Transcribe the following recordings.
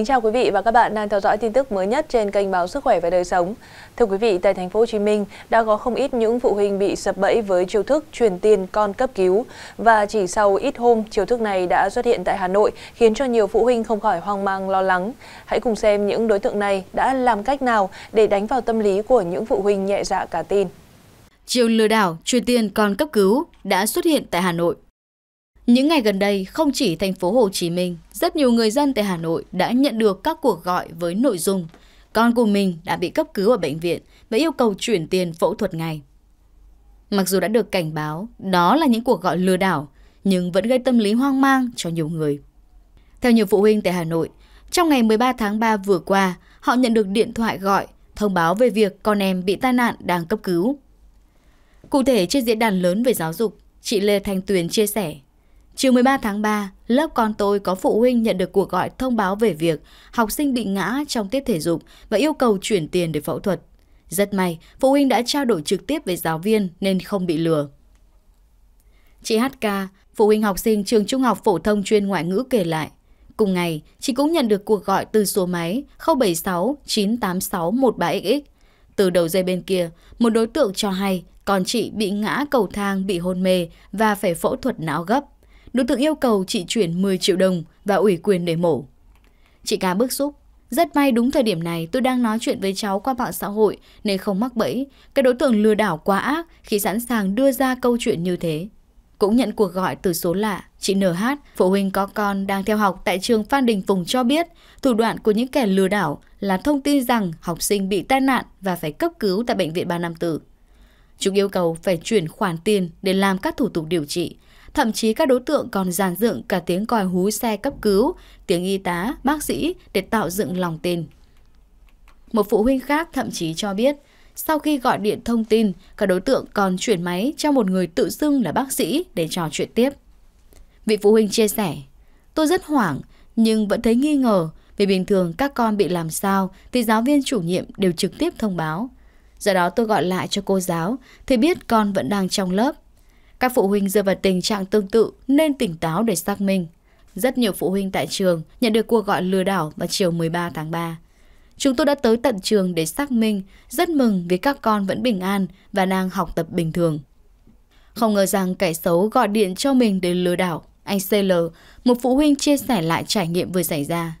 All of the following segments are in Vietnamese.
Kính chào quý vị và các bạn đang theo dõi tin tức mới nhất trên kênh báo Sức khỏe và đời sống. Thưa quý vị, tại thành phố Hồ Chí Minh đã có không ít những phụ huynh bị sập bẫy với chiêu thức truyền tiền con cấp cứu và chỉ sau ít hôm chiêu thức này đã xuất hiện tại Hà Nội khiến cho nhiều phụ huynh không khỏi hoang mang lo lắng. Hãy cùng xem những đối tượng này đã làm cách nào để đánh vào tâm lý của những phụ huynh nhẹ dạ cả tin. Chiêu lừa đảo truyền tiền con cấp cứu đã xuất hiện tại Hà Nội. Những ngày gần đây, không chỉ thành phố Hồ Chí Minh, rất nhiều người dân tại Hà Nội đã nhận được các cuộc gọi với nội dung con của mình đã bị cấp cứu ở bệnh viện và yêu cầu chuyển tiền phẫu thuật ngay. Mặc dù đã được cảnh báo đó là những cuộc gọi lừa đảo, nhưng vẫn gây tâm lý hoang mang cho nhiều người. Theo nhiều phụ huynh tại Hà Nội, trong ngày 13 tháng 3 vừa qua, họ nhận được điện thoại gọi thông báo về việc con em bị tai nạn đang cấp cứu. Cụ thể, trên diễn đàn lớn về giáo dục, chị Lê Thanh Tuyền chia sẻ Chiều 13 tháng 3, lớp con tôi có phụ huynh nhận được cuộc gọi thông báo về việc học sinh bị ngã trong tiết thể dục và yêu cầu chuyển tiền để phẫu thuật. Rất may, phụ huynh đã trao đổi trực tiếp với giáo viên nên không bị lừa. Chị HK, phụ huynh học sinh trường trung học phổ thông chuyên ngoại ngữ kể lại. Cùng ngày, chị cũng nhận được cuộc gọi từ số máy 076 986 13 x Từ đầu dây bên kia, một đối tượng cho hay còn chị bị ngã cầu thang bị hôn mê và phải phẫu thuật não gấp. Đối tượng yêu cầu chị chuyển 10 triệu đồng và ủy quyền để mổ. Chị cá bức xúc. Rất may đúng thời điểm này tôi đang nói chuyện với cháu qua mạng xã hội nên không mắc bẫy. Cái đối tượng lừa đảo quá ác khi sẵn sàng đưa ra câu chuyện như thế. Cũng nhận cuộc gọi từ số lạ, chị NH, phụ huynh có con đang theo học tại trường Phan Đình Phùng cho biết thủ đoạn của những kẻ lừa đảo là thông tin rằng học sinh bị tai nạn và phải cấp cứu tại bệnh viện Tử. Chúng yêu cầu phải chuyển khoản tiền để làm các thủ tục điều trị, Thậm chí các đối tượng còn giàn dựng cả tiếng còi hú xe cấp cứu, tiếng y tá, bác sĩ để tạo dựng lòng tin. Một phụ huynh khác thậm chí cho biết, sau khi gọi điện thông tin, các đối tượng còn chuyển máy cho một người tự xưng là bác sĩ để trò chuyện tiếp. Vị phụ huynh chia sẻ, tôi rất hoảng nhưng vẫn thấy nghi ngờ vì bình thường các con bị làm sao thì giáo viên chủ nhiệm đều trực tiếp thông báo. Do đó tôi gọi lại cho cô giáo thì biết con vẫn đang trong lớp. Các phụ huynh rơi vào tình trạng tương tự nên tỉnh táo để xác minh. Rất nhiều phụ huynh tại trường nhận được cuộc gọi lừa đảo vào chiều 13 tháng 3. Chúng tôi đã tới tận trường để xác minh, rất mừng vì các con vẫn bình an và đang học tập bình thường. Không ngờ rằng kẻ xấu gọi điện cho mình để lừa đảo. Anh CL, một phụ huynh chia sẻ lại trải nghiệm vừa xảy ra.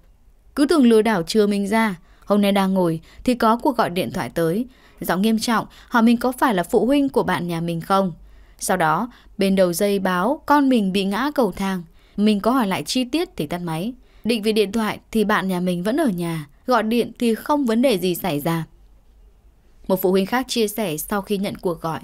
Cứ tưởng lừa đảo chưa mình ra, hôm nay đang ngồi thì có cuộc gọi điện thoại tới. Giọng nghiêm trọng, hỏi mình có phải là phụ huynh của bạn nhà mình không? Sau đó, bên đầu dây báo con mình bị ngã cầu thang. Mình có hỏi lại chi tiết thì tắt máy. Định về điện thoại thì bạn nhà mình vẫn ở nhà, gọi điện thì không vấn đề gì xảy ra. Một phụ huynh khác chia sẻ sau khi nhận cuộc gọi.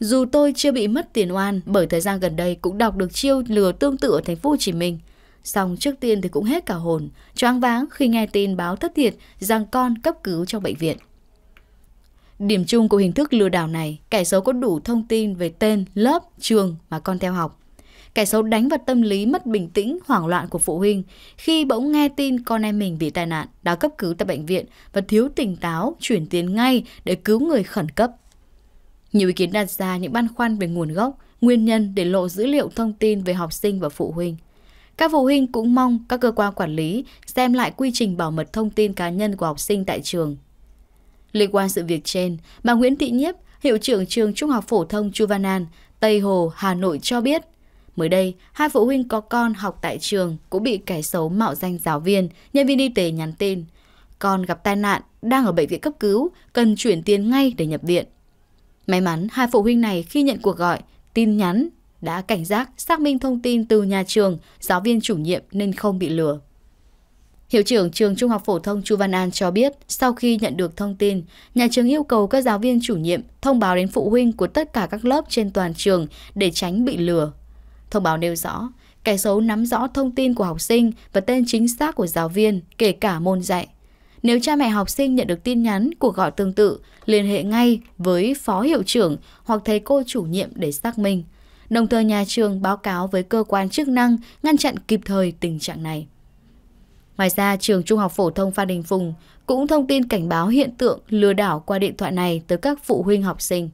Dù tôi chưa bị mất tiền oan bởi thời gian gần đây cũng đọc được chiêu lừa tương tự ở thành phố Hồ Chí Minh. Xong trước tiên thì cũng hết cả hồn, choáng váng khi nghe tin báo thất thiệt rằng con cấp cứu trong bệnh viện. Điểm chung của hình thức lừa đảo này, kẻ xấu có đủ thông tin về tên, lớp, trường mà con theo học. Kẻ xấu đánh vào tâm lý mất bình tĩnh, hoảng loạn của phụ huynh khi bỗng nghe tin con em mình bị tai nạn, đã cấp cứu tại bệnh viện và thiếu tỉnh táo chuyển tiền ngay để cứu người khẩn cấp. Nhiều ý kiến đặt ra những băn khoăn về nguồn gốc, nguyên nhân để lộ dữ liệu thông tin về học sinh và phụ huynh. Các phụ huynh cũng mong các cơ quan quản lý xem lại quy trình bảo mật thông tin cá nhân của học sinh tại trường Liên quan sự việc trên, bà Nguyễn Thị Nhiếp, hiệu trưởng trường Trung học phổ thông Chu Văn An, Tây Hồ, Hà Nội cho biết, mới đây, hai phụ huynh có con học tại trường cũng bị kẻ xấu mạo danh giáo viên, nhân viên y tế nhắn tin. Con gặp tai nạn, đang ở bệnh viện cấp cứu, cần chuyển tiền ngay để nhập viện. May mắn, hai phụ huynh này khi nhận cuộc gọi, tin nhắn, đã cảnh giác xác minh thông tin từ nhà trường, giáo viên chủ nhiệm nên không bị lừa. Hiệu trưởng trường Trung học phổ thông Chu Văn An cho biết, sau khi nhận được thông tin, nhà trường yêu cầu các giáo viên chủ nhiệm thông báo đến phụ huynh của tất cả các lớp trên toàn trường để tránh bị lừa. Thông báo nêu rõ, kẻ xấu nắm rõ thông tin của học sinh và tên chính xác của giáo viên, kể cả môn dạy. Nếu cha mẹ học sinh nhận được tin nhắn, cuộc gọi tương tự, liên hệ ngay với phó hiệu trưởng hoặc thầy cô chủ nhiệm để xác minh. Đồng thời nhà trường báo cáo với cơ quan chức năng ngăn chặn kịp thời tình trạng này. Ngoài ra, trường Trung học phổ thông Phan Đình Phùng cũng thông tin cảnh báo hiện tượng lừa đảo qua điện thoại này tới các phụ huynh học sinh.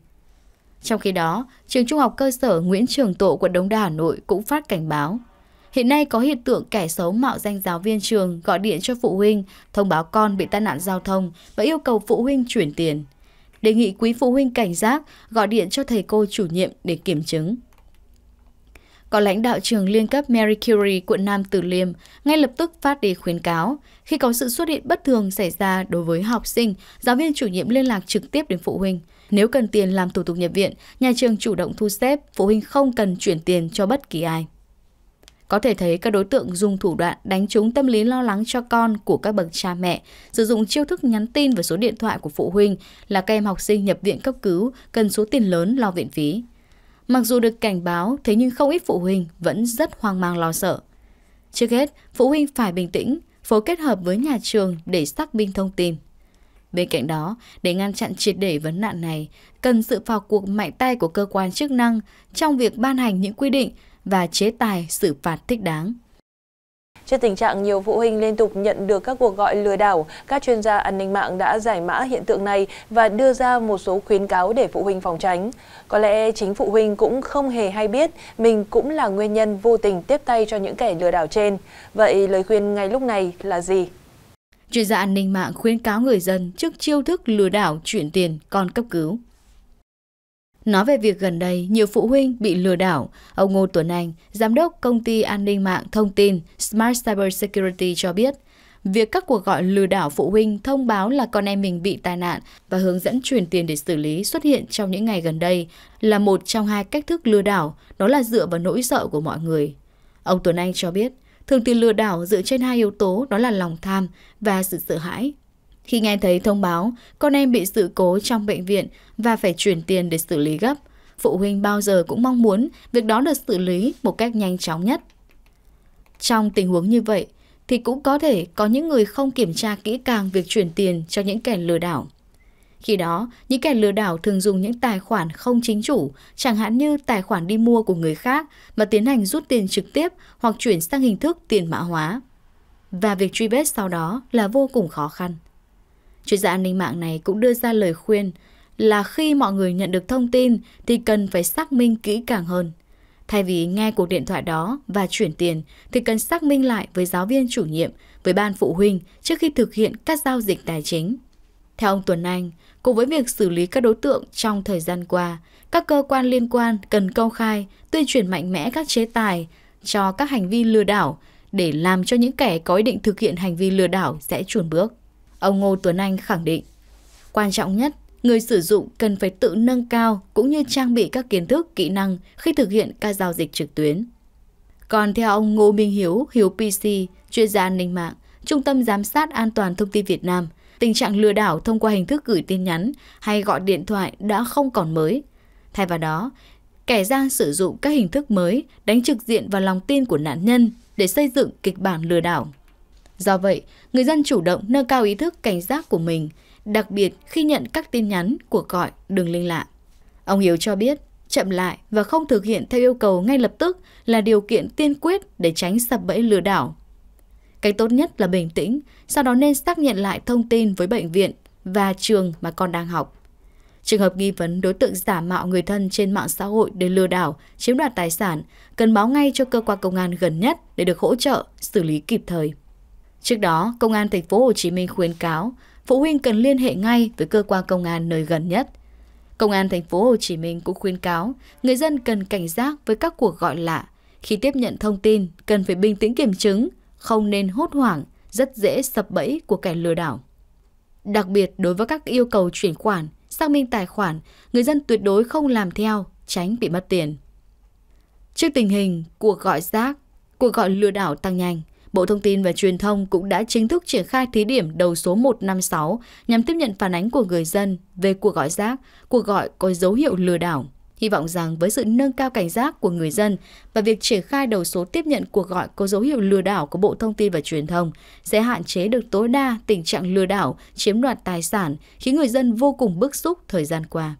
Trong khi đó, trường Trung học cơ sở Nguyễn Trường Tộ quận Đống Đa Hà Nội cũng phát cảnh báo. Hiện nay có hiện tượng kẻ xấu mạo danh giáo viên trường gọi điện cho phụ huynh, thông báo con bị tai nạn giao thông và yêu cầu phụ huynh chuyển tiền. Đề nghị quý phụ huynh cảnh giác, gọi điện cho thầy cô chủ nhiệm để kiểm chứng. Có lãnh đạo trường liên cấp Mary Curie quận Nam Từ Liêm ngay lập tức phát đi khuyến cáo khi có sự xuất hiện bất thường xảy ra đối với học sinh, giáo viên chủ nhiệm liên lạc trực tiếp đến phụ huynh. Nếu cần tiền làm thủ tục nhập viện, nhà trường chủ động thu xếp, phụ huynh không cần chuyển tiền cho bất kỳ ai. Có thể thấy các đối tượng dùng thủ đoạn đánh trúng tâm lý lo lắng cho con của các bậc cha mẹ, sử dụng chiêu thức nhắn tin và số điện thoại của phụ huynh là các em học sinh nhập viện cấp cứu cần số tiền lớn lo viện phí. Mặc dù được cảnh báo, thế nhưng không ít phụ huynh vẫn rất hoang mang lo sợ. Trước hết, phụ huynh phải bình tĩnh, phối kết hợp với nhà trường để xác minh thông tin. Bên cạnh đó, để ngăn chặn triệt để vấn nạn này, cần sự vào cuộc mạnh tay của cơ quan chức năng trong việc ban hành những quy định và chế tài xử phạt thích đáng. Trước tình trạng nhiều phụ huynh liên tục nhận được các cuộc gọi lừa đảo, các chuyên gia an ninh mạng đã giải mã hiện tượng này và đưa ra một số khuyến cáo để phụ huynh phòng tránh. Có lẽ chính phụ huynh cũng không hề hay biết mình cũng là nguyên nhân vô tình tiếp tay cho những kẻ lừa đảo trên. Vậy lời khuyên ngay lúc này là gì? Chuyên gia an ninh mạng khuyến cáo người dân trước chiêu thức lừa đảo chuyển tiền con cấp cứu. Nói về việc gần đây, nhiều phụ huynh bị lừa đảo, ông Ngô Tuấn Anh, giám đốc công ty an ninh mạng thông tin Smart Cyber Security cho biết, việc các cuộc gọi lừa đảo phụ huynh thông báo là con em mình bị tai nạn và hướng dẫn chuyển tiền để xử lý xuất hiện trong những ngày gần đây là một trong hai cách thức lừa đảo, đó là dựa vào nỗi sợ của mọi người. Ông Tuấn Anh cho biết, thường thì lừa đảo dựa trên hai yếu tố đó là lòng tham và sự sợ hãi. Khi nghe thấy thông báo con em bị sự cố trong bệnh viện và phải chuyển tiền để xử lý gấp, phụ huynh bao giờ cũng mong muốn việc đó được xử lý một cách nhanh chóng nhất. Trong tình huống như vậy, thì cũng có thể có những người không kiểm tra kỹ càng việc chuyển tiền cho những kẻ lừa đảo. Khi đó, những kẻ lừa đảo thường dùng những tài khoản không chính chủ, chẳng hạn như tài khoản đi mua của người khác mà tiến hành rút tiền trực tiếp hoặc chuyển sang hình thức tiền mã hóa. Và việc truy vết sau đó là vô cùng khó khăn. Chuyên gia an ninh mạng này cũng đưa ra lời khuyên là khi mọi người nhận được thông tin thì cần phải xác minh kỹ càng hơn. Thay vì nghe cuộc điện thoại đó và chuyển tiền thì cần xác minh lại với giáo viên chủ nhiệm, với ban phụ huynh trước khi thực hiện các giao dịch tài chính. Theo ông Tuấn Anh, cùng với việc xử lý các đối tượng trong thời gian qua, các cơ quan liên quan cần công khai, tuyên truyền mạnh mẽ các chế tài cho các hành vi lừa đảo để làm cho những kẻ có ý định thực hiện hành vi lừa đảo sẽ chuồn bước. Ông Ngô Tuấn Anh khẳng định, quan trọng nhất, người sử dụng cần phải tự nâng cao cũng như trang bị các kiến thức, kỹ năng khi thực hiện các giao dịch trực tuyến. Còn theo ông Ngô Minh Hiếu, Hiếu PC, chuyên gia an ninh mạng, Trung tâm Giám sát An toàn Thông tin Việt Nam, tình trạng lừa đảo thông qua hình thức gửi tin nhắn hay gọi điện thoại đã không còn mới. Thay vào đó, kẻ gian sử dụng các hình thức mới đánh trực diện vào lòng tin của nạn nhân để xây dựng kịch bản lừa đảo. Do vậy, người dân chủ động nâng cao ý thức cảnh giác của mình, đặc biệt khi nhận các tin nhắn, cuộc gọi, đường linh lạ. Ông Hiếu cho biết, chậm lại và không thực hiện theo yêu cầu ngay lập tức là điều kiện tiên quyết để tránh sập bẫy lừa đảo. Cách tốt nhất là bình tĩnh, sau đó nên xác nhận lại thông tin với bệnh viện và trường mà con đang học. Trường hợp nghi vấn đối tượng giả mạo người thân trên mạng xã hội để lừa đảo, chiếm đoạt tài sản, cần báo ngay cho cơ quan công an gần nhất để được hỗ trợ, xử lý kịp thời. Trước đó, Công an thành phố Hồ Chí Minh khuyến cáo phụ huynh cần liên hệ ngay với cơ quan công an nơi gần nhất. Công an thành phố Hồ Chí Minh cũng khuyến cáo người dân cần cảnh giác với các cuộc gọi lạ. Khi tiếp nhận thông tin, cần phải bình tĩnh kiểm chứng, không nên hốt hoảng, rất dễ sập bẫy của kẻ lừa đảo. Đặc biệt đối với các yêu cầu chuyển khoản, xác minh tài khoản, người dân tuyệt đối không làm theo, tránh bị mất tiền. Trước tình hình cuộc gọi rác, cuộc gọi lừa đảo tăng nhanh, Bộ Thông tin và Truyền thông cũng đã chính thức triển khai thí điểm đầu số 156 nhằm tiếp nhận phản ánh của người dân về cuộc gọi rác, cuộc gọi có dấu hiệu lừa đảo. Hy vọng rằng với sự nâng cao cảnh giác của người dân và việc triển khai đầu số tiếp nhận cuộc gọi có dấu hiệu lừa đảo của Bộ Thông tin và Truyền thông sẽ hạn chế được tối đa tình trạng lừa đảo, chiếm đoạt tài sản, khiến người dân vô cùng bức xúc thời gian qua.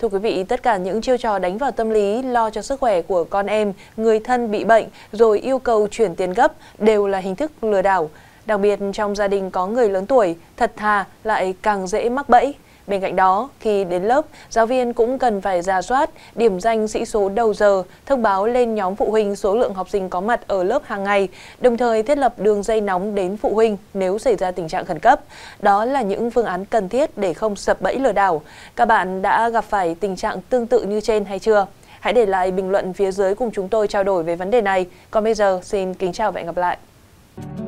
Thưa quý vị, tất cả những chiêu trò đánh vào tâm lý lo cho sức khỏe của con em, người thân bị bệnh rồi yêu cầu chuyển tiền gấp đều là hình thức lừa đảo. Đặc biệt trong gia đình có người lớn tuổi, thật thà lại càng dễ mắc bẫy. Bên cạnh đó, khi đến lớp, giáo viên cũng cần phải ra soát, điểm danh sĩ số đầu giờ, thông báo lên nhóm phụ huynh số lượng học sinh có mặt ở lớp hàng ngày, đồng thời thiết lập đường dây nóng đến phụ huynh nếu xảy ra tình trạng khẩn cấp. Đó là những phương án cần thiết để không sập bẫy lừa đảo. Các bạn đã gặp phải tình trạng tương tự như trên hay chưa? Hãy để lại bình luận phía dưới cùng chúng tôi trao đổi về vấn đề này. Còn bây giờ, xin kính chào và hẹn gặp lại.